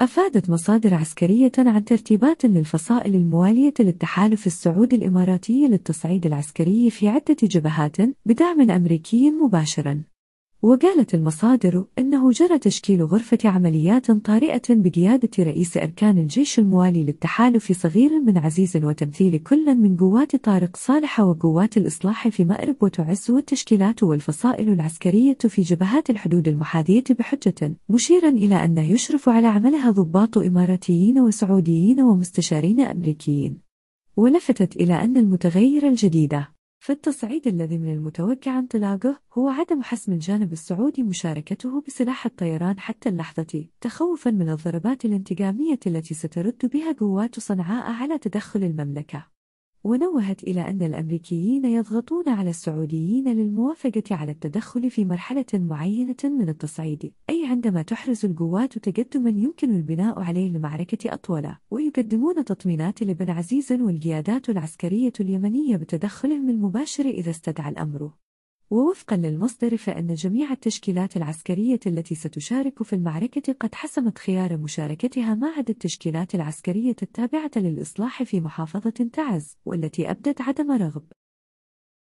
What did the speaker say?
أفادت مصادر عسكرية عن ترتيبات للفصائل الموالية للتحالف السعودي الإماراتي للتصعيد العسكري في عدة جبهات بدعم أمريكي مباشر وقالت المصادر أنه جرى تشكيل غرفة عمليات طارئة بقيادة رئيس أركان الجيش الموالي للتحالف صغير من عزيز وتمثيل كل من قوات طارق صالح وقوات الإصلاح في مأرب وتعز والتشكيلات والفصائل العسكرية في جبهات الحدود المحاذية بحجة مشيرا إلى أن يشرف على عملها ضباط إماراتيين وسعوديين ومستشارين أمريكيين ولفتت إلى أن المتغير الجديدة في التصعيد الذي من المتوقع انطلاقه هو عدم حسم الجانب السعودي مشاركته بسلاح الطيران حتى اللحظة تخوفا من الضربات الانتقامية التي سترد بها قوات صنعاء على تدخل المملكة ونوهت إلى أن الأمريكيين يضغطون على السعوديين للموافقة على التدخل في مرحلة معينة من التصعيد عندما تحرز القوات تقدما يمكن البناء عليه لمعركة أطول ويقدمون تطمينات لبن عزيز والقيادات العسكرية اليمنية بتدخلهم المباشر إذا استدعى الأمر ووفقا للمصدر فإن جميع التشكيلات العسكرية التي ستشارك في المعركة قد حسمت خيار مشاركتها ما عدا التشكيلات العسكرية التابعة للإصلاح في محافظة تعز والتي أبدت عدم رغب